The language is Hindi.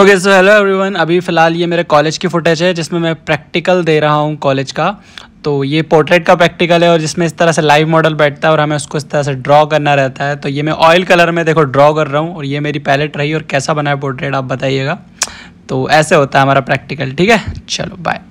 ओके सो हेलो एवरीवन अभी फ़िलहाल ये मेरे कॉलेज की फुटेज है जिसमें मैं प्रैक्टिकल दे रहा हूँ कॉलेज का तो ये पोर्ट्रेट का प्रैक्टिकल है और जिसमें इस तरह से लाइव मॉडल बैठता है और हमें उसको इस तरह से ड्रॉ करना रहता है तो ये मैं ऑयल कलर में देखो ड्रॉ कर रहा हूँ और ये मेरी पैलेट रही और कैसा बना है पोर्ट्रेट आप बताइएगा तो ऐसे होता है हमारा प्रैक्टिकल ठीक है चलो बाय